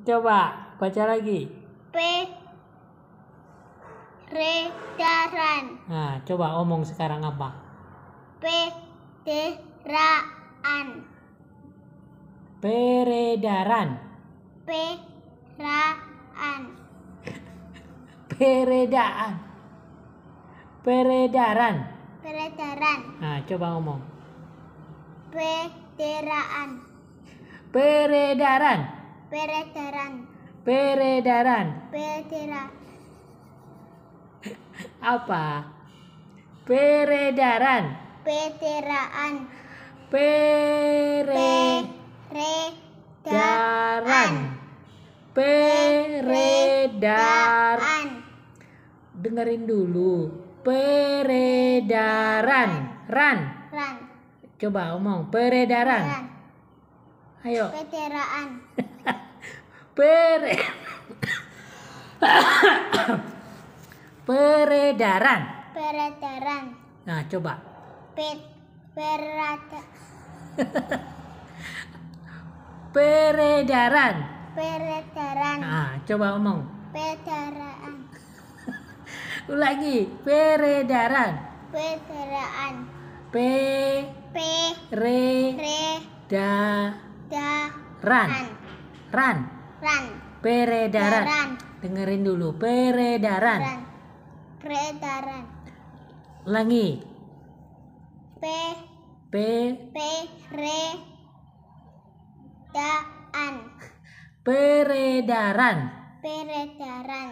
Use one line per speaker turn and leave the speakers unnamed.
Coba baca lagi.
P peredaran.
Nah, coba omong sekarang apa?
Peredaran.
Peredaran.
Peredaran. Peredaan.
Peredaran.
Peredaran.
Nah, coba omong.
Peredaran.
Peredaran.
Peredaran.
Peredaran.
Peredaran.
Apa? Peredaran.
Peredaran.
Peredaran. Peredaran. Dengerin dulu. Peredaran. Ran. Ran. Coba omong peredaran. Ayo.
Peredaran.
bere peredaran
peredaran nah coba per perata
peredaran
peredaran nah coba omong peredaran
lagi peredaran
peredaran
p p re, re da da ran ran, ran. Ran. Peredaran. Dengerin dulu. Peredaran.
Peredaran. Langi. P. P. P. Re. Daan.
Peredaran.
Peredaran.